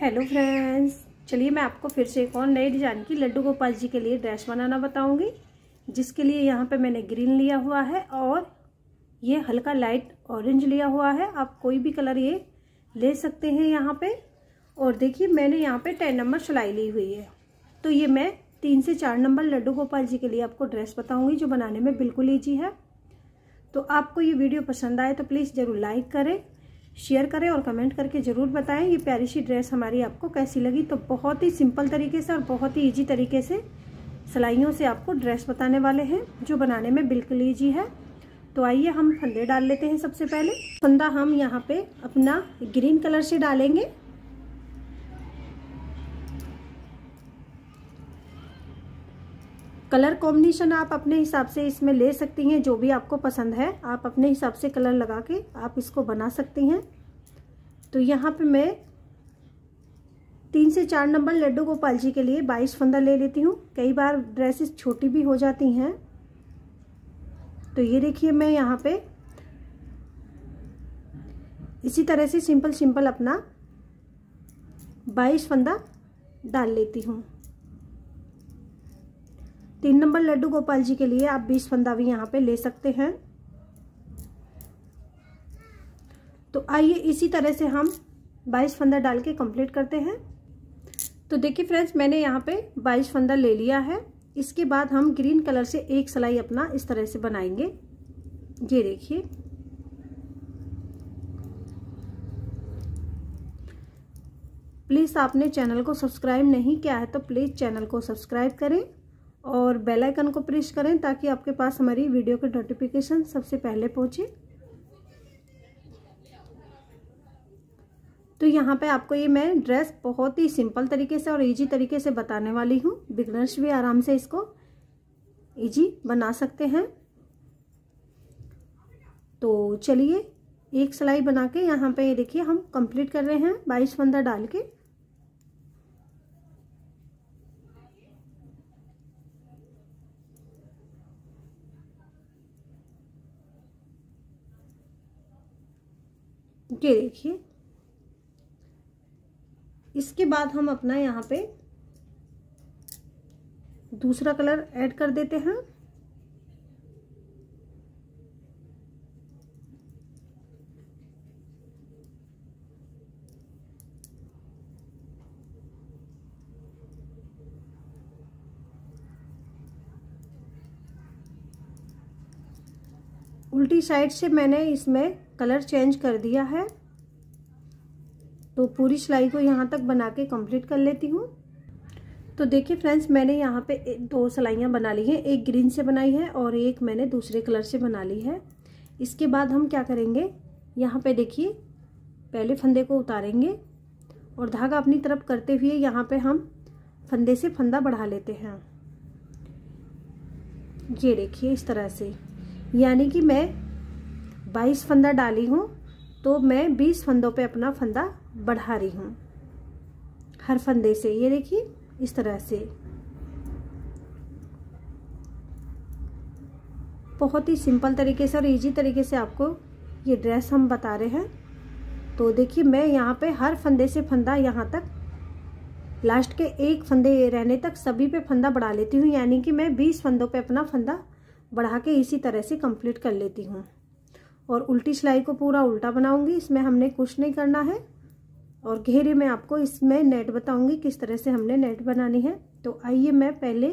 hello friends चलिए मैं आपको फिर से एक और नए डिजाइन की लड्डू गोपाल जी के लिए ड्रेस बनाना बताऊंगी जिसके लिए यहाँ पे मैंने ग्रीन लिया हुआ है और ये हल्का लाइट ऑरेंज लिया हुआ है आप कोई भी कलर ये ले सकते हैं यहाँ पे और देखिए मैंने यहाँ पे टेन नंबर सिलाई ली हुई है तो ये मैं तीन से चार नंबर लड्डू गोपाल जी के लिए आपको ड्रेस बताऊँगी जो बनाने में बिल्कुल ईजी है तो आपको ये वीडियो पसंद आए तो प्लीज़ ज़रूर लाइक करें शेयर करें और कमेंट करके ज़रूर बताएं ये प्यारी सी ड्रेस हमारी आपको कैसी लगी तो बहुत ही सिंपल तरीके से और बहुत ही ईजी तरीके से सिलाइयों से आपको ड्रेस बताने वाले हैं जो बनाने में बिल्कुल ईजी है तो आइए हम फंदे डाल लेते हैं सबसे पहले फंदा हम यहाँ पे अपना ग्रीन कलर से डालेंगे कलर कॉम्बिनेशन आप अपने हिसाब से इसमें ले सकती हैं जो भी आपको पसंद है आप अपने हिसाब से कलर लगा के आप इसको बना सकती हैं तो यहाँ पे मैं तीन से चार नंबर लड्डू गोपाल जी के लिए बाईस फंदा ले लेती हूँ कई बार ड्रेसेस छोटी भी हो जाती हैं तो ये देखिए मैं यहाँ पे इसी तरह से सिंपल सिंपल अपना बाईस फंदा डाल लेती हूँ तीन नंबर लड्डू गोपाल जी के लिए आप बीस फंदा भी यहाँ पे ले सकते हैं तो आइए इसी तरह से हम बाईस फंदा डाल के कंप्लीट करते हैं तो देखिए फ्रेंड्स मैंने यहाँ पे बाईस फंदा ले लिया है इसके बाद हम ग्रीन कलर से एक सिलाई अपना इस तरह से बनाएंगे ये देखिए प्लीज़ आपने चैनल को सब्सक्राइब नहीं किया है तो प्लीज़ चैनल को सब्सक्राइब करें और बेल आइकन को प्रेस करें ताकि आपके पास हमारी वीडियो के नोटिफिकेशन सबसे पहले पहुँचे तो यहाँ पे आपको ये मैं ड्रेस बहुत ही सिंपल तरीके से और इजी तरीके से बताने वाली हूँ बिगनर्स भी आराम से इसको इजी बना सकते हैं तो चलिए एक सिलाई बना के यहाँ पे देखिए हम कंप्लीट कर रहे हैं बाईस फंदा डाल के ये देखिए इसके बाद हम अपना यहाँ पे दूसरा कलर ऐड कर देते हैं उल्टी साइड से मैंने इसमें कलर चेंज कर दिया है तो पूरी सिलाई को यहाँ तक बना के कंप्लीट कर लेती हूँ तो देखिए फ्रेंड्स मैंने यहाँ पे दो सिलाइयाँ बना ली हैं एक ग्रीन से बनाई है और एक मैंने दूसरे कलर से बना ली है इसके बाद हम क्या करेंगे यहाँ पे देखिए पहले फंदे को उतारेंगे और धागा अपनी तरफ करते हुए यहाँ पे हम फंदे से फंदा बढ़ा लेते हैं ये देखिए इस तरह से यानी कि मैं बाईस फंदा डाली हूँ तो मैं बीस फंदों पे अपना फंदा बढ़ा रही हूँ हर फंदे से ये देखिए इस तरह से बहुत ही सिंपल तरीके से और इजी तरीके से आपको ये ड्रेस हम बता रहे हैं तो देखिए मैं यहाँ पे हर फंदे से फंदा यहाँ तक लास्ट के एक फंदे रहने तक सभी पे फंदा बढ़ा लेती हूँ यानी कि मैं बीस फंदों पे अपना फंदा बढ़ा के इसी तरह से कंप्लीट कर लेती हूँ और उल्टी सिलाई को पूरा उल्टा बनाऊंगी इसमें हमने कुछ नहीं करना है और घेरे में आपको इसमें नेट बताऊंगी किस तरह से हमने नेट बनानी है तो आइए मैं पहले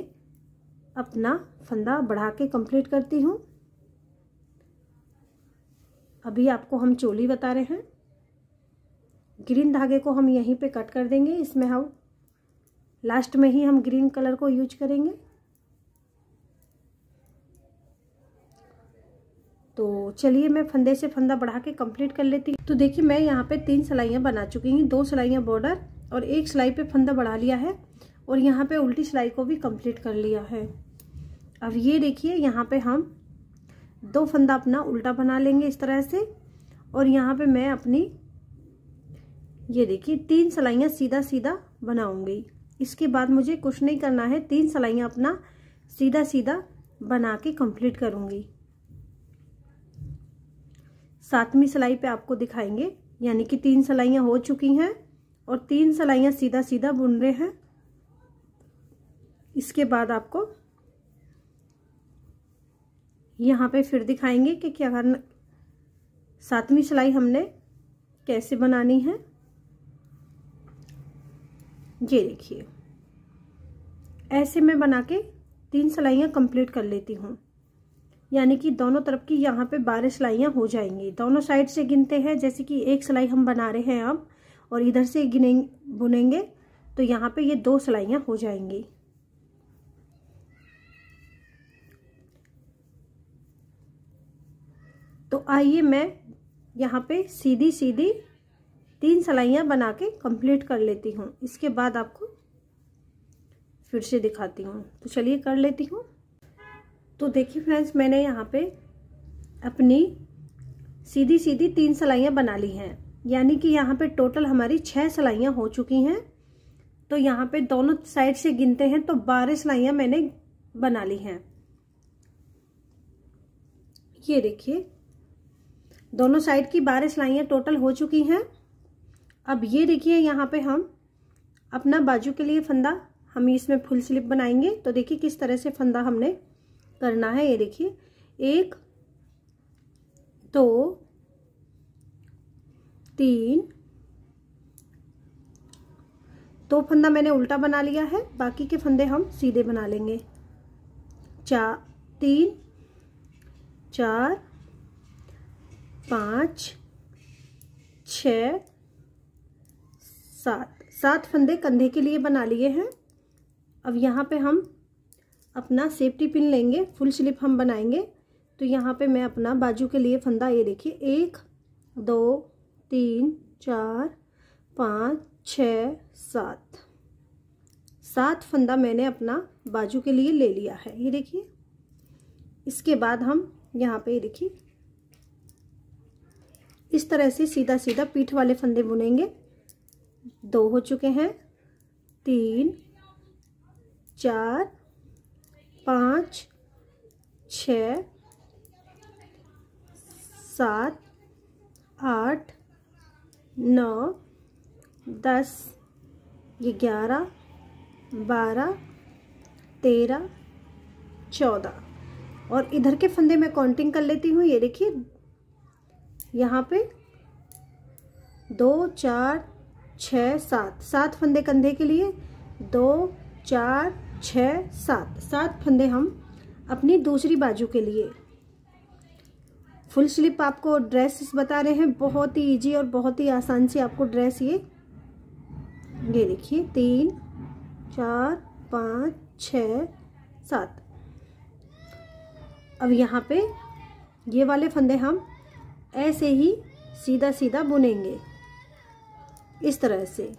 अपना फंदा बढ़ा के कंप्लीट करती हूँ अभी आपको हम चोली बता रहे हैं ग्रीन धागे को हम यहीं पे कट कर देंगे इसमें हम हाँ, लास्ट में ही हम ग्रीन कलर को यूज करेंगे तो चलिए मैं फंदे से फंदा बढ़ा के कम्प्लीट कर लेती हूँ तो देखिए मैं यहाँ पे तीन सिलाइयाँ बना चुकी हूँ दो सिलाइयाँ बॉर्डर और एक सिलाई पे फंदा बढ़ा लिया है और यहाँ पे उल्टी सिलाई को भी कम्प्लीट कर लिया है अब ये देखिए यहाँ पे हम दो फंदा अपना उल्टा बना लेंगे इस तरह से और यहाँ पे मैं अपनी ये देखिए तीन सिलाइयाँ सीधा सीधा बनाऊँगी इसके बाद मुझे कुछ नहीं करना है तीन सिलाइयाँ अपना सीधा सीधा बना के कम्प्लीट करूँगी सातवीं सिलाई पे आपको दिखाएंगे यानी कि तीन सिलाइयाँ हो चुकी हैं और तीन सिलाइयाँ सीधा सीधा बुन रहे हैं इसके बाद आपको यहाँ पे फिर दिखाएंगे कि क्या करना सातवीं सिलाई हमने कैसे बनानी है ये देखिए ऐसे मैं बना के तीन सिलाइयाँ कंप्लीट कर लेती हूँ यानी कि दोनों तरफ की यहाँ पे बारह सिलाइयाँ हो जाएंगी दोनों साइड से गिनते हैं जैसे कि एक सिलाई हम बना रहे हैं अब और इधर से गिने बुनेंगे तो यहाँ पे ये दो सिलाइयाँ हो जाएंगी तो आइए मैं यहाँ पे सीधी सीधी तीन सिलाइयाँ बना के कंप्लीट कर लेती हूँ इसके बाद आपको फिर से दिखाती हूँ तो चलिए कर लेती हूँ तो देखिए फ्रेंड्स मैंने यहाँ पे अपनी सीधी सीधी तीन सलाइयाँ बना ली हैं यानी कि यहाँ पे टोटल हमारी छः सलाइयाँ हो चुकी हैं तो यहाँ पे दोनों साइड से गिनते हैं तो बारह सिलाइयाँ मैंने बना ली हैं ये देखिए दोनों साइड की बारह सिलाइयाँ टोटल हो चुकी हैं अब ये देखिए यहाँ पे हम अपना बाजू के लिए फंदा हम इसमें फुल स्लिप बनाएंगे तो देखिए किस तरह से फंदा हमने करना है ये देखिए एक दो तीन दो तो फंदा मैंने उल्टा बना लिया है बाकी के फंदे हम सीधे बना लेंगे चार तीन चार पाँच छ सात सात फंदे कंधे के लिए बना लिए हैं अब यहाँ पे हम अपना सेफ्टी पिन लेंगे फुल स्लिप हम बनाएंगे तो यहाँ पे मैं अपना बाजू के लिए फंदा ये देखिए एक दो तीन चार पाँच छ सात सात फंदा मैंने अपना बाजू के लिए ले लिया है ये देखिए इसके बाद हम यहाँ पे ये देखिए इस तरह से सीधा सीधा पीठ वाले फंदे बुनेंगे दो हो चुके हैं तीन चार पाँच छ सात आठ नौ दस ग्यारह बारह तेरह चौदह और इधर के फंदे मैं काउंटिंग कर लेती हूँ ये देखिए यहाँ पे दो चार छ सात सात फंदे कंधे के लिए दो चार छः सात सात फंदे हम अपनी दूसरी बाजू के लिए फुल स्लीप आपको ड्रेस बता रहे हैं बहुत ही इजी और बहुत ही आसान से आपको ड्रेस ये ये देखिए तीन चार पाँच छ सात अब यहाँ पे ये वाले फंदे हम ऐसे ही सीधा सीधा बुनेंगे इस तरह से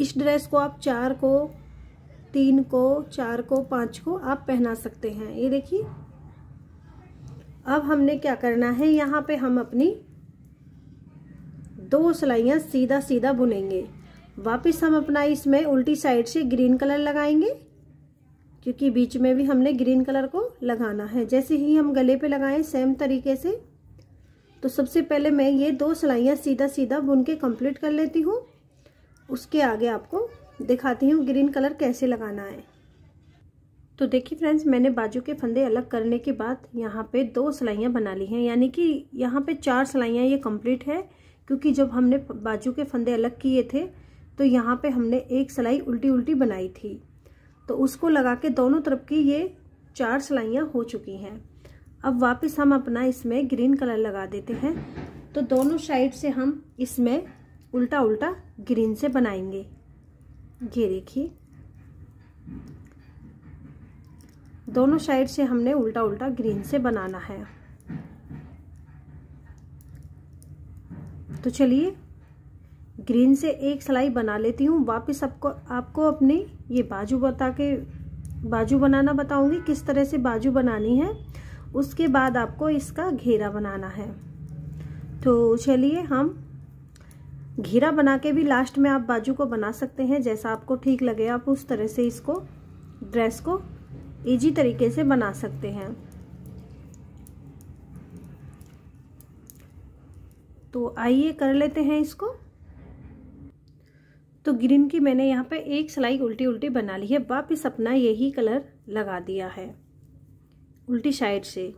इस ड्रेस को आप चार को तीन को चार को पाँच को आप पहना सकते हैं ये देखिए अब हमने क्या करना है यहाँ पे हम अपनी दो सिलाइयाँ सीधा सीधा बुनेंगे वापस हम अपना इसमें उल्टी साइड से ग्रीन कलर लगाएंगे क्योंकि बीच में भी हमने ग्रीन कलर को लगाना है जैसे ही हम गले पे लगाएं सेम तरीके से तो सबसे पहले मैं ये दो सिलाइयाँ सीधा सीधा बुन के कंप्लीट कर लेती हूँ उसके आगे आपको दिखाती हूँ ग्रीन कलर कैसे लगाना है तो देखिए फ्रेंड्स मैंने बाजू के फंदे अलग करने के बाद यहाँ पे दो सिलाइयाँ बना ली हैं यानी कि यहाँ पे चार सिलाइयाँ ये कंप्लीट है क्योंकि जब हमने बाजू के फंदे अलग किए थे तो यहाँ पे हमने एक सिलाई उल्टी उल्टी बनाई थी तो उसको लगा के दोनों तरफ की ये चार सिलाइयाँ हो चुकी हैं अब वापस हम अपना इसमें ग्रीन कलर लगा देते हैं तो दोनों साइड से हम इसमें उल्टा उल्टा ग्रीन से बनाएंगे ये देखिए दोनों साइड से हमने उल्टा उल्टा ग्रीन से बनाना है तो चलिए ग्रीन से एक सिलाई बना लेती हूँ वापस आपको आपको अपनी ये बाजू बता के बाजू बनाना बताऊंगी किस तरह से बाजू बनानी है उसके बाद आपको इसका घेरा बनाना है तो चलिए हम घेरा बना के भी लास्ट में आप बाजू को बना सकते हैं जैसा आपको ठीक लगे आप उस तरह से इसको ड्रेस को इजी तरीके से बना सकते हैं तो आइए कर लेते हैं इसको तो ग्रीन की मैंने यहाँ पे एक सिलाई उल्टी उल्टी बना ली है वापिस अपना यही कलर लगा दिया है उल्टी साइड से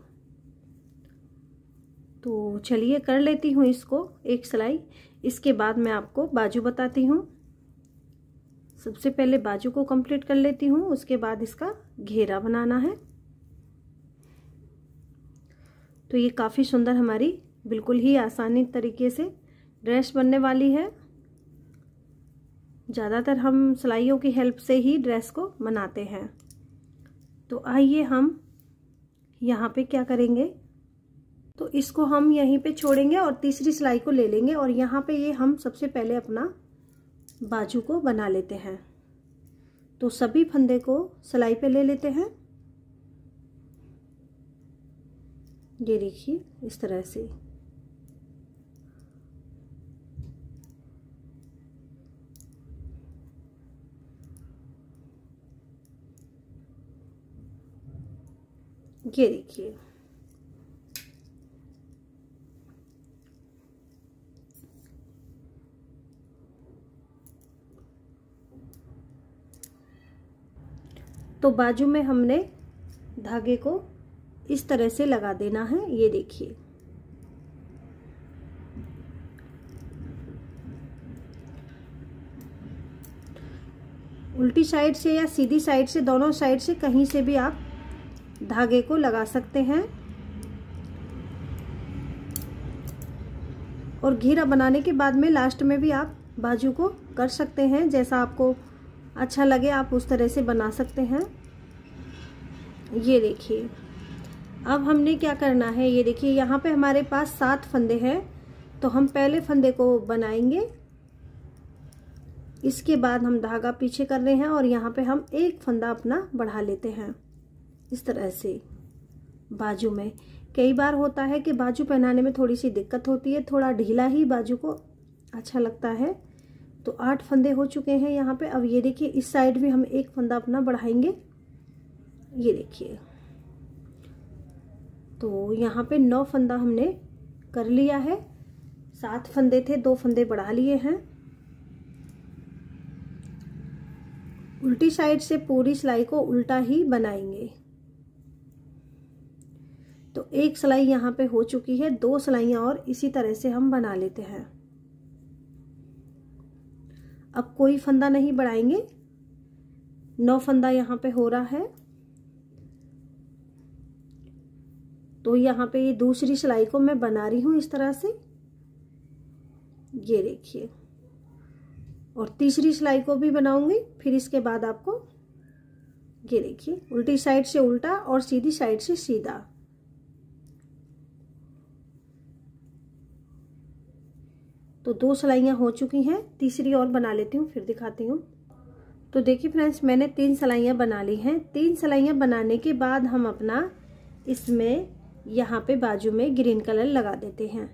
तो चलिए कर लेती हूँ इसको एक सिलाई इसके बाद मैं आपको बाजू बताती हूँ सबसे पहले बाजू को कंप्लीट कर लेती हूँ उसके बाद इसका घेरा बनाना है तो ये काफ़ी सुंदर हमारी बिल्कुल ही आसानी तरीके से ड्रेस बनने वाली है ज़्यादातर हम सिलाइयों की हेल्प से ही ड्रेस को बनाते हैं तो आइए हम यहाँ पे क्या करेंगे तो इसको हम यहीं पे छोड़ेंगे और तीसरी सिलाई को ले लेंगे और यहाँ पे ये हम सबसे पहले अपना बाजू को बना लेते हैं तो सभी फंदे को सिलाई पे ले लेते हैं ये देखिए इस तरह से ये देखिए तो बाजू में हमने धागे को इस तरह से लगा देना है ये देखिए उल्टी साइड से या सीधी साइड से दोनों साइड से कहीं से भी आप धागे को लगा सकते हैं और घेरा बनाने के बाद में लास्ट में भी आप बाजू को कर सकते हैं जैसा आपको अच्छा लगे आप उस तरह से बना सकते हैं ये देखिए अब हमने क्या करना है ये देखिए यहाँ पे हमारे पास सात फंदे हैं तो हम पहले फंदे को बनाएंगे इसके बाद हम धागा पीछे कर रहे हैं और यहाँ पे हम एक फंदा अपना बढ़ा लेते हैं इस तरह से बाजू में कई बार होता है कि बाजू पहनाने में थोड़ी सी दिक्कत होती है थोड़ा ढीला ही बाजू को अच्छा लगता है तो आठ फंदे हो चुके हैं यहाँ पे अब ये देखिए इस साइड भी हम एक फंदा अपना बढ़ाएंगे ये देखिए तो यहाँ पे नौ फंदा हमने कर लिया है सात फंदे थे दो फंदे बढ़ा लिए हैं उल्टी साइड से पूरी सिलाई को उल्टा ही बनाएंगे तो एक सिलाई यहाँ पे हो चुकी है दो सिलाइयाँ और इसी तरह से हम बना लेते हैं अब कोई फंदा नहीं बढ़ाएंगे नौ फंदा यहाँ पे हो रहा है तो यहाँ पे ये दूसरी सिलाई को मैं बना रही हूँ इस तरह से ये देखिए और तीसरी सिलाई को भी बनाऊंगी फिर इसके बाद आपको ये देखिए उल्टी साइड से उल्टा और सीधी साइड से सीधा तो दो सलाइयाँ हो चुकी हैं तीसरी और बना लेती हूँ फिर दिखाती हूँ तो देखिए फ्रेंड्स मैंने तीन सलाइयाँ बना ली हैं तीन सलाइयाँ बनाने के बाद हम अपना इसमें यहाँ पे बाजू में ग्रीन कलर लगा देते हैं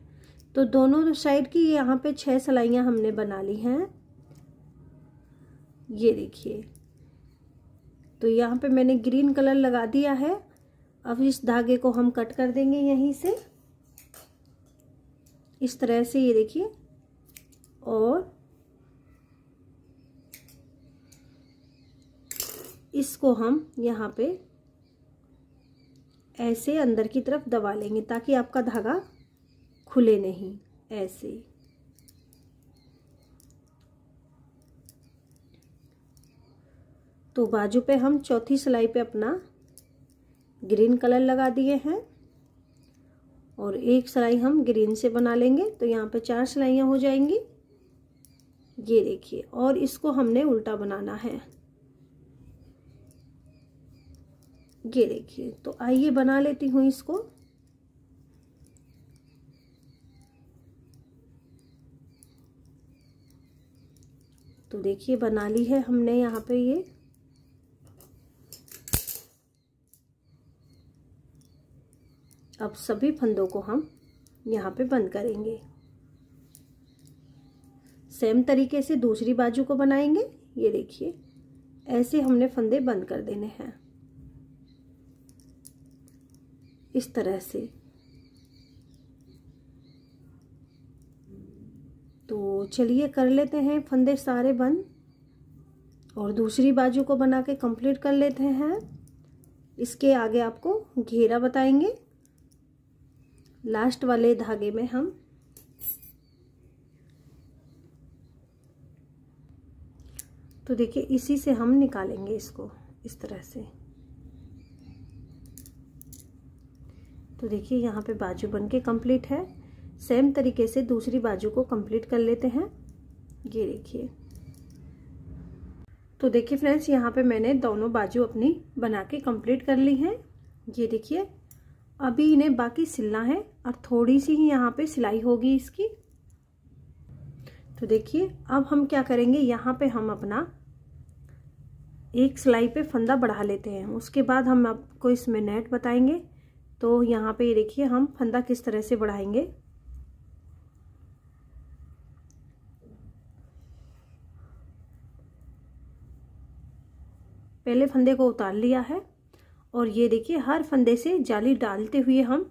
तो दोनों साइड की यहाँ पे छह सलाइयाँ हमने बना ली हैं ये देखिए तो यहाँ पे मैंने ग्रीन कलर लगा दिया है अब इस धागे को हम कट कर देंगे यहीं से इस तरह से ये देखिए और इसको हम यहाँ पे ऐसे अंदर की तरफ दबा लेंगे ताकि आपका धागा खुले नहीं ऐसे तो बाजू पे हम चौथी सिलाई पे अपना ग्रीन कलर लगा दिए हैं और एक सिलाई हम ग्रीन से बना लेंगे तो यहाँ पे चार सिलाइयाँ हो जाएंगी ये देखिए और इसको हमने उल्टा बनाना है ये देखिए तो आइए बना लेती हूँ इसको तो देखिए बना ली है हमने यहाँ पे ये अब सभी फंदों को हम यहाँ पे बंद करेंगे सेम तरीके से दूसरी बाजू को बनाएंगे ये देखिए ऐसे हमने फंदे बंद कर देने हैं इस तरह से तो चलिए कर लेते हैं फंदे सारे बंद और दूसरी बाजू को बना के कंप्लीट कर लेते हैं इसके आगे आपको घेरा बताएंगे लास्ट वाले धागे में हम तो देखिए इसी से हम निकालेंगे इसको इस तरह से तो देखिए यहाँ पे बाजू बन के कम्प्लीट है सेम तरीके से दूसरी बाजू को कंप्लीट कर लेते हैं ये देखिए तो देखिए फ्रेंड्स यहाँ पे मैंने दोनों बाजू अपनी बना के कंप्लीट कर ली हैं ये देखिए अभी इन्हें बाकी सिलना है और थोड़ी सी ही यहाँ पे सिलाई होगी इसकी तो देखिए अब हम क्या करेंगे यहाँ पे हम अपना एक सिलाई पे फंदा बढ़ा लेते हैं उसके बाद हम आपको इसमें नेट बताएंगे तो यहाँ पे ये देखिए हम फंदा किस तरह से बढ़ाएंगे पहले फंदे को उतार लिया है और ये देखिए हर फंदे से जाली डालते हुए हम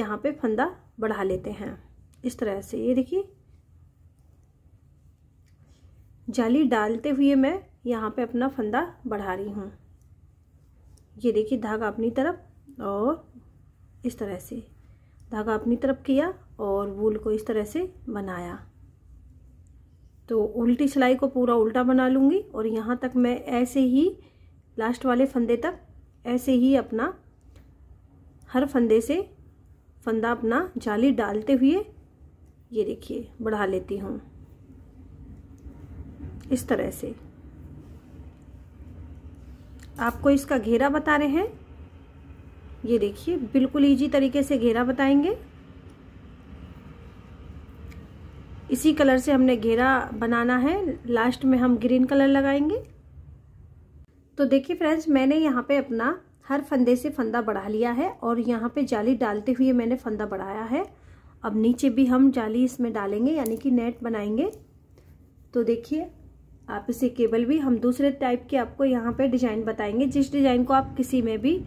यहाँ पे फंदा बढ़ा लेते हैं इस तरह से ये देखिए जाली डालते हुए मैं यहाँ पे अपना फंदा बढ़ा रही हूँ ये देखिए धागा अपनी तरफ और इस तरह से धागा अपनी तरफ किया और वूल को इस तरह से बनाया तो उल्टी सिलाई को पूरा उल्टा बना लूँगी और यहाँ तक मैं ऐसे ही लास्ट वाले फंदे तक ऐसे ही अपना हर फंदे से फंदा अपना जाली डालते हुए ये देखिए बढ़ा लेती हूँ इस तरह से आपको इसका घेरा बता रहे हैं ये देखिए बिल्कुल इजी तरीके से घेरा बताएंगे इसी कलर से हमने घेरा बनाना है लास्ट में हम ग्रीन कलर लगाएंगे तो देखिए फ्रेंड्स मैंने यहाँ पे अपना हर फंदे से फंदा बढ़ा लिया है और यहाँ पे जाली डालते हुए मैंने फंदा बढ़ाया है अब नीचे भी हम जाली इसमें डालेंगे यानी कि नेट बनाएंगे तो देखिए आप इसे केबल भी हम दूसरे टाइप के आपको यहाँ पे डिज़ाइन बताएंगे जिस डिज़ाइन को आप किसी में भी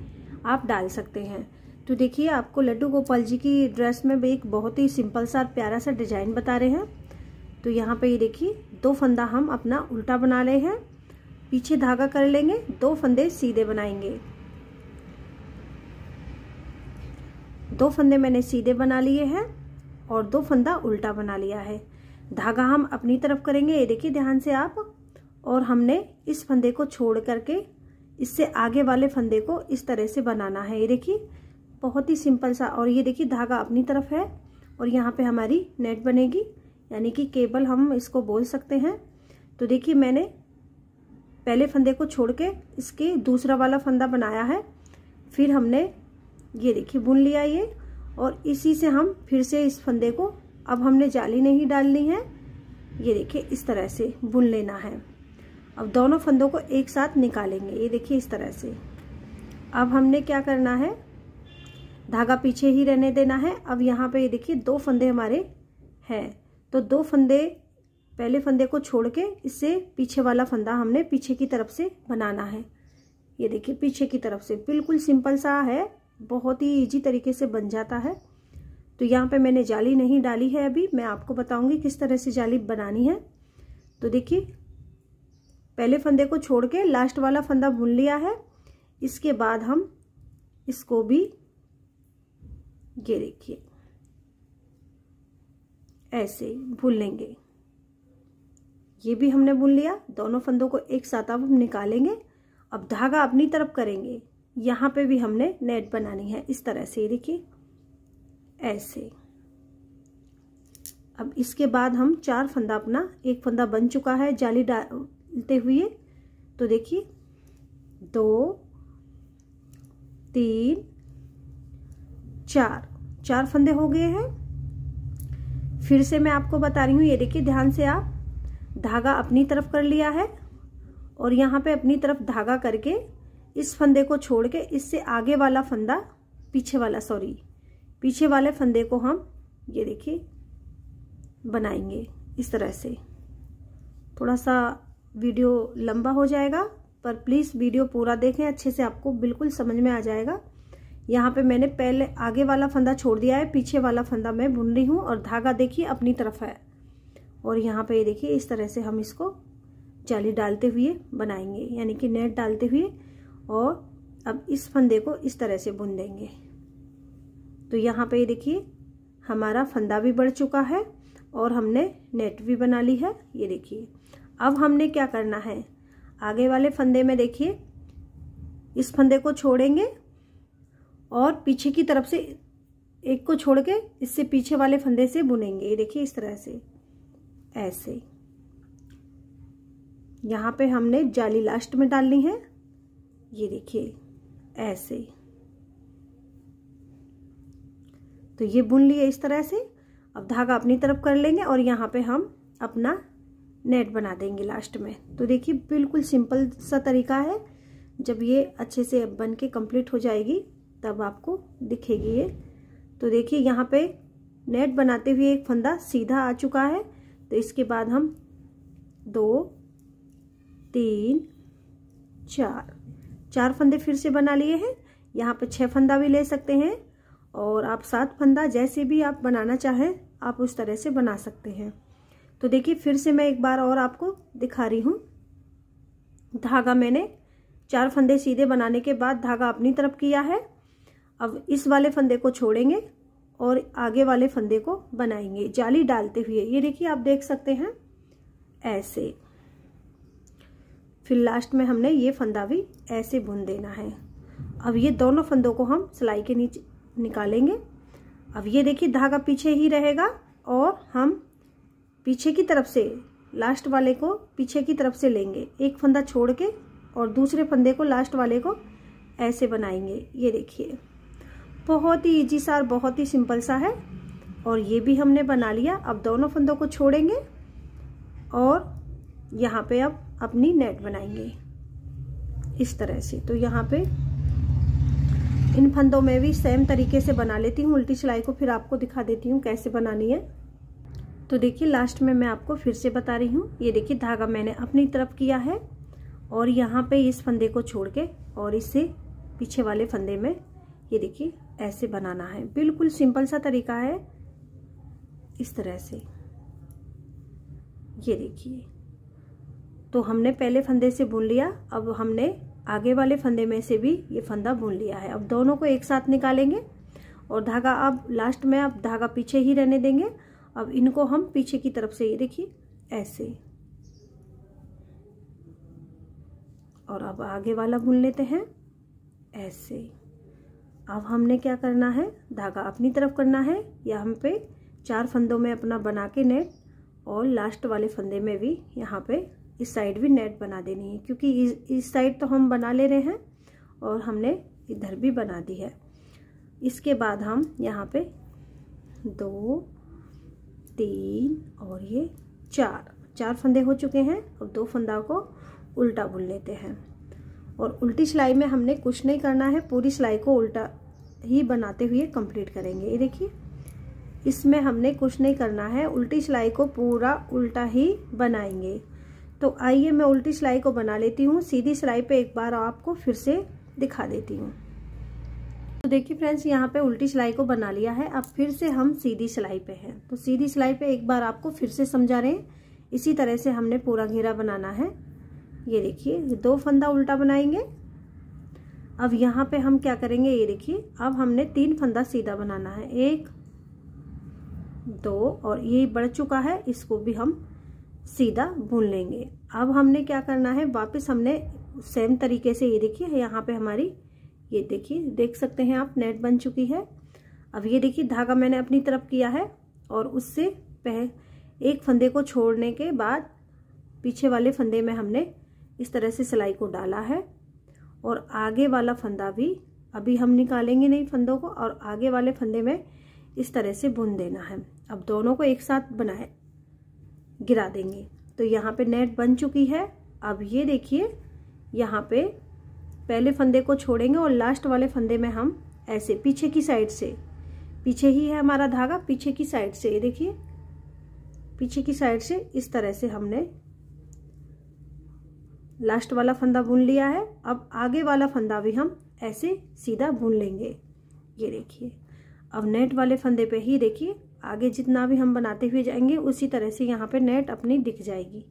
आप डाल सकते हैं तो देखिए आपको लड्डू गोपाल जी की ड्रेस में भी एक बहुत ही सिंपल सा प्यारा सा डिज़ाइन बता रहे हैं तो यहाँ पे ये देखिए दो फंदा हम अपना उल्टा बना रहे हैं पीछे धागा कर लेंगे दो फंदे सीधे बनाएंगे दो फंदे मैंने सीधे बना लिए हैं और दो फंदा उल्टा बना लिया है धागा हम अपनी तरफ करेंगे ये देखिए ध्यान से आप और हमने इस फंदे को छोड़ करके इससे आगे वाले फंदे को इस तरह से बनाना है ये देखिए बहुत ही सिंपल सा और ये देखिए धागा अपनी तरफ है और यहाँ पे हमारी नेट बनेगी यानी कि केबल हम इसको बोल सकते हैं तो देखिए मैंने पहले फंदे को छोड़ के इसके दूसरा वाला फंदा बनाया है फिर हमने ये देखिए बुन लिया ये और इसी से हम फिर से इस फंदे को अब हमने जाली नहीं डालनी है ये देखिए इस तरह से बुन लेना है अब दोनों फंदों को एक साथ निकालेंगे ये देखिए इस तरह से अब हमने क्या करना है धागा पीछे ही रहने देना है अब यहाँ पे ये देखिए दो फंदे हमारे हैं तो दो फंदे पहले फंदे को छोड़ के इससे पीछे वाला फंदा हमने पीछे की तरफ से बनाना है ये देखिए पीछे की तरफ से बिल्कुल सिंपल सा है बहुत ही इजी तरीके से बन जाता है तो यहाँ पे मैंने जाली नहीं डाली है अभी मैं आपको बताऊंगी किस तरह से जाली बनानी है तो देखिए पहले फंदे को छोड़ के लास्ट वाला फंदा भून लिया है इसके बाद हम इसको भी ये देखिए ऐसे भून लेंगे ये भी हमने भून लिया दोनों फंदों को एक साथ अब हम निकालेंगे अब धागा अपनी तरफ करेंगे यहाँ पे भी हमने नेट बनानी है इस तरह से देखिए ऐसे अब इसके बाद हम चार फंदा अपना एक फंदा बन चुका है जाली डालते हुए तो देखिए दो तीन चार चार फंदे हो गए हैं फिर से मैं आपको बता रही हूँ ये देखिए ध्यान से आप धागा अपनी तरफ कर लिया है और यहाँ पे अपनी तरफ धागा करके इस फंदे को छोड़ के इससे आगे वाला फंदा पीछे वाला सॉरी पीछे वाले फंदे को हम ये देखिए बनाएंगे इस तरह से थोड़ा सा वीडियो लंबा हो जाएगा पर प्लीज़ वीडियो पूरा देखें अच्छे से आपको बिल्कुल समझ में आ जाएगा यहाँ पे मैंने पहले आगे वाला फंदा छोड़ दिया है पीछे वाला फंदा मैं बुन रही हूँ और धागा देखिए अपनी तरफ है और यहाँ पे देखिए इस तरह से हम इसको जाली डालते हुए बनाएंगे यानी कि नेट डालते हुए और अब इस फंदे को इस तरह से बुन देंगे तो यहाँ पे देखिए हमारा फंदा भी बढ़ चुका है और हमने नेट भी बना ली है ये देखिए अब हमने क्या करना है आगे वाले फंदे में देखिए इस फंदे को छोड़ेंगे और पीछे की तरफ से एक को छोड़ के इससे पीछे वाले फंदे से बुनेंगे ये देखिए इस तरह से ऐसे यहाँ पे हमने जाली लास्ट में डालनी है ये देखिए ऐसे तो ये बुन लिए इस तरह से अब धागा अपनी तरफ कर लेंगे और यहाँ पे हम अपना नेट बना देंगे लास्ट में तो देखिए बिल्कुल सिंपल सा तरीका है जब ये अच्छे से बन के कम्प्लीट हो जाएगी तब आपको दिखेगी ये तो देखिए यहाँ पे नेट बनाते हुए एक फंदा सीधा आ चुका है तो इसके बाद हम दो तीन चार चार फंदे फिर से बना लिए हैं यहाँ पे छः फंदा भी ले सकते हैं और आप सात फंदा जैसे भी आप बनाना चाहें आप उस तरह से बना सकते हैं तो देखिए फिर से मैं एक बार और आपको दिखा रही हूँ धागा मैंने चार फंदे सीधे बनाने के बाद धागा अपनी तरफ किया है अब इस वाले फंदे को छोड़ेंगे और आगे वाले फंदे को बनाएंगे जाली डालते हुए ये देखिए आप देख सकते हैं ऐसे फिर लास्ट में हमने ये फंदा भी ऐसे बुन देना है अब ये दोनों फंदों को हम सिलाई के नीचे निकालेंगे अब ये देखिए धागा पीछे ही रहेगा और हम पीछे की तरफ से लास्ट वाले को पीछे की तरफ से लेंगे एक फंदा छोड़ के और दूसरे फंदे को लास्ट वाले को ऐसे बनाएंगे ये देखिए बहुत ही इजी सा और बहुत ही सिंपल सा है और ये भी हमने बना लिया अब दोनों फंदों को छोड़ेंगे और यहाँ पे अब अपनी नेट बनाएंगे इस तरह से तो यहाँ पे इन फंदों में भी सेम तरीके से बना लेती हूँ उल्टी सिलाई को फिर आपको दिखा देती हूँ कैसे बनानी है तो देखिए लास्ट में मैं आपको फिर से बता रही हूँ ये देखिए धागा मैंने अपनी तरफ किया है और यहाँ पे इस फंदे को छोड़ के और इससे पीछे वाले फंदे में ये देखिए ऐसे बनाना है बिल्कुल सिंपल सा तरीका है इस तरह से ये देखिए तो हमने पहले फंदे से बुन लिया अब हमने आगे वाले फंदे में से भी ये फंदा बुन लिया है अब दोनों को एक साथ निकालेंगे और धागा अब लास्ट में अब धागा पीछे ही रहने देंगे अब इनको हम पीछे की तरफ से ये देखिए ऐसे और अब आगे वाला बुन लेते हैं ऐसे अब हमने क्या करना है धागा अपनी तरफ करना है या हम पे चार फंदों में अपना बना के नेट और लास्ट वाले फंदे में भी यहाँ पे इस साइड भी नेट बना देनी है क्योंकि इस इस साइड तो हम बना ले रहे हैं और हमने इधर भी बना दी है इसके बाद हम यहाँ पे दो तीन और ये चार चार फंदे हो चुके हैं अब दो फंदा को उल्टा बुन लेते हैं और उल्टी सिलाई में हमने कुछ नहीं करना है पूरी सिलाई को उल्टा ही बनाते हुए कंप्लीट करेंगे ये देखिए इसमें हमने कुछ नहीं करना है उल्टी सिलाई को पूरा उल्टा ही बनाएंगे तो आइए मैं उल्टी सिलाई को बना लेती हूँ सीधी सिलाई पे एक बार आपको फिर से दिखा देती हूँ तो देखिए फ्रेंड्स यहाँ पे उल्टी सिलाई को बना लिया है अब फिर से हम सीधी सिलाई पे हैं तो सीधी सिलाई पे एक बार आपको फिर से समझा रहे हैं इसी तरह से हमने पूरा घेरा बनाना है ये देखिए दो फंदा उल्टा बनाएंगे अब यहाँ पे हम क्या करेंगे ये देखिए अब हमने तीन फंदा सीधा बनाना है एक दो और ये बढ़ चुका है इसको भी हम सीधा भून लेंगे अब हमने क्या करना है वापस हमने सेम तरीके से ये देखिए यहाँ पे हमारी ये देखिए देख सकते हैं आप नेट बन चुकी है अब ये देखिए धागा मैंने अपनी तरफ किया है और उससे पह एक फंदे को छोड़ने के बाद पीछे वाले फंदे में हमने इस तरह से सिलाई को डाला है और आगे वाला फंदा भी अभी हम निकालेंगे नहीं फंदों को और आगे वाले फंदे में इस तरह से बुन देना है अब दोनों को एक साथ बनाए गिरा देंगे तो यहाँ पे नेट बन चुकी है अब ये देखिए यहाँ पे पहले फंदे को छोड़ेंगे और लास्ट वाले फंदे में हम ऐसे पीछे की साइड से पीछे ही है हमारा धागा पीछे की साइड से ये देखिए पीछे की साइड से इस तरह से हमने लास्ट वाला फंदा बुन लिया है अब आगे वाला फंदा भी हम ऐसे सीधा बुन लेंगे ये देखिए अब नेट वाले फंदे पे ही देखिए आगे जितना भी हम बनाते हुए जाएंगे उसी तरह से यहाँ पे नेट अपनी दिख जाएगी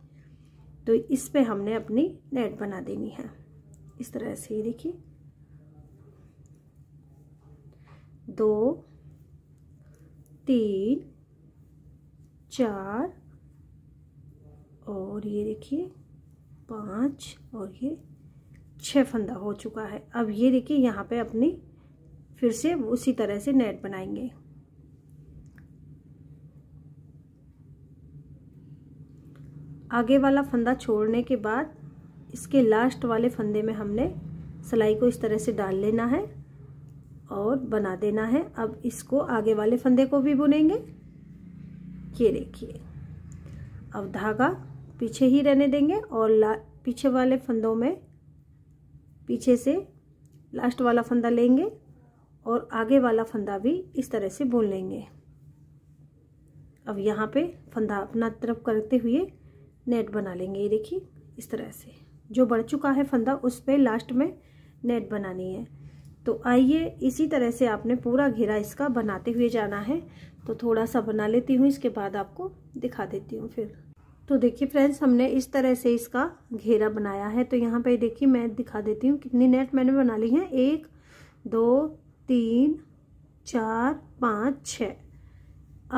तो इस पे हमने अपनी नेट बना देनी है इस तरह से ये देखिए दो तीन चार और ये देखिए पाँच और ये छः फंदा हो चुका है अब ये देखिए यहाँ पे अपनी फिर से उसी तरह से नेट बनाएंगे आगे वाला फंदा छोड़ने के बाद इसके लास्ट वाले फंदे में हमने सिलाई को इस तरह से डाल लेना है और बना देना है अब इसको आगे वाले फंदे को भी बुनेंगे ये देखिए अब धागा पीछे ही रहने देंगे और ला पीछे वाले फंदों में पीछे से लास्ट वाला फंदा लेंगे और आगे वाला फंदा भी इस तरह से बुन लेंगे अब यहाँ पे फंदा अपना तरफ करते हुए नेट बना लेंगे ये देखिए इस तरह से जो बढ़ चुका है फंदा उस पर लास्ट में नेट बनानी है तो आइए इसी तरह से आपने पूरा घेरा इसका बनाते हुए जाना है तो थोड़ा सा बना लेती हूँ इसके बाद आपको दिखा देती हूँ फिर तो देखिए फ्रेंड्स हमने इस तरह से इसका घेरा बनाया है तो यहाँ पे देखिए मैं दिखा देती हूँ कितनी नेट मैंने बना ली है एक दो तीन चार पाँच छ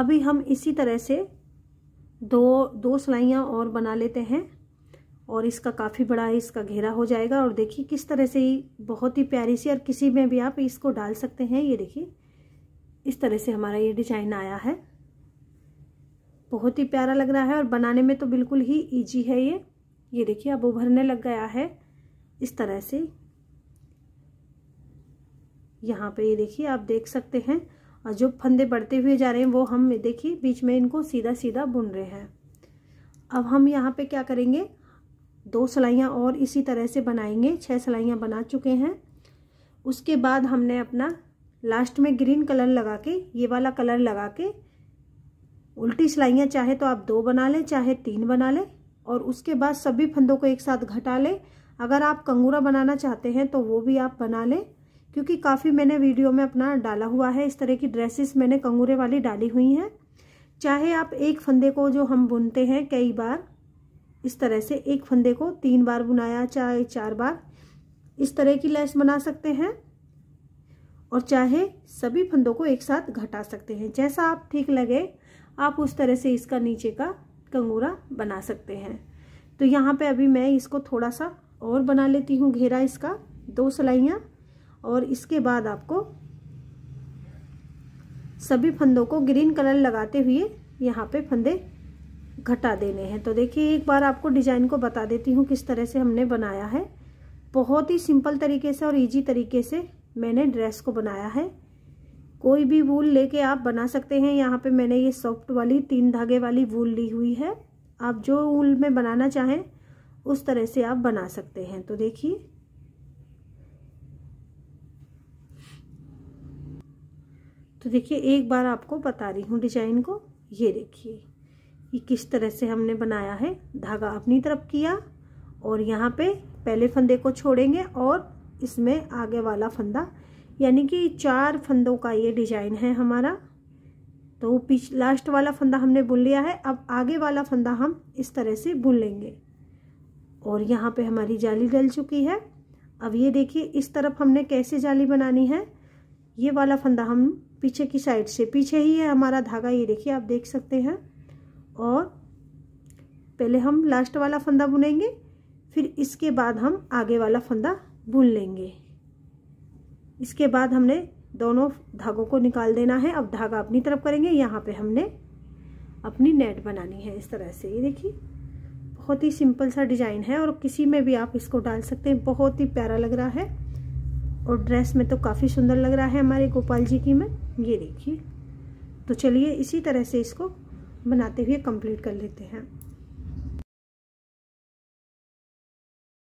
अभी हम इसी तरह से दो दो सिलाइयाँ और बना लेते हैं और इसका काफ़ी बड़ा इसका घेरा हो जाएगा और देखिए किस तरह से ही बहुत ही प्यारी सी और किसी में भी आप इसको डाल सकते हैं ये देखिए इस तरह से हमारा ये डिजाइन आया है बहुत ही प्यारा लग रहा है और बनाने में तो बिल्कुल ही इजी है ये ये देखिए अब उभरने लग गया है इस तरह से यहाँ पे ये देखिए आप देख सकते हैं और जो फंदे बढ़ते हुए जा रहे हैं वो हम देखिए बीच में इनको सीधा सीधा बुन रहे हैं अब हम यहाँ पे क्या करेंगे दो सलाइयाँ और इसी तरह से बनाएंगे छह सिलाइयाँ बना चुके हैं उसके बाद हमने अपना लास्ट में ग्रीन कलर लगा के ये वाला कलर लगा के उल्टी सिलाइयाँ चाहे तो आप दो बना लें चाहे तीन बना लें और उसके बाद सभी फंदों को एक साथ घटा लें अगर आप कंगूरा बनाना चाहते हैं तो वो भी आप बना लें क्योंकि काफ़ी मैंने वीडियो में अपना डाला हुआ है इस तरह की ड्रेसेस मैंने कंगूरे वाली डाली हुई हैं चाहे आप एक फंदे को जो हम बुनते हैं कई बार इस तरह से एक फंदे को तीन बार बुनाया चाहे चार बार इस तरह की लेस बना सकते हैं और चाहे सभी फंदों को एक साथ घटा सकते हैं जैसा आप ठीक लगे आप उस तरह से इसका नीचे का कंगूरा बना सकते हैं तो यहाँ पे अभी मैं इसको थोड़ा सा और बना लेती हूँ घेरा इसका दो सिलाइयाँ और इसके बाद आपको सभी फंदों को ग्रीन कलर लगाते हुए यहाँ पे फंदे घटा देने हैं तो देखिए एक बार आपको डिजाइन को बता देती हूँ किस तरह से हमने बनाया है बहुत ही सिंपल तरीके से और इजी तरीके से मैंने ड्रेस को बनाया है कोई भी वूल लेके आप बना सकते हैं यहाँ पे मैंने ये सॉफ्ट वाली तीन धागे वाली वूल ली हुई है आप जो वूल में बनाना चाहें उस तरह से आप बना सकते हैं तो देखिए तो देखिए एक बार आपको बता रही हूँ डिजाइन को ये देखिए ये किस तरह से हमने बनाया है धागा अपनी तरफ किया और यहाँ पे पहले फंदे को छोड़ेंगे और इसमें आगे वाला फंदा यानी कि चार फंदों का ये डिजाइन है हमारा तो पिछ लास्ट वाला फंदा हमने बुन लिया है अब आगे वाला फंदा हम इस तरह से बुन लेंगे और यहाँ पे हमारी जाली डल चुकी है अब ये देखिए इस तरफ हमने कैसे जाली बनानी है ये वाला फंदा हम पीछे की साइड से पीछे ही है हमारा धागा ये देखिए आप देख सकते हैं और पहले हम लास्ट वाला फंदा बुनेंगे फिर इसके बाद हम आगे वाला फंदा बुन लेंगे इसके बाद हमने दोनों धागों को निकाल देना है अब धागा अपनी तरफ करेंगे यहाँ पे हमने अपनी नेट बनानी है इस तरह से ये देखिए बहुत ही सिंपल सा डिजाइन है और किसी में भी आप इसको डाल सकते हैं बहुत ही प्यारा लग रहा है और ड्रेस में तो काफ़ी सुंदर लग रहा है हमारे गोपाल जी की में ये देखिए तो चलिए इसी तरह से इसको बनाते हुए कंप्लीट कर लेते हैं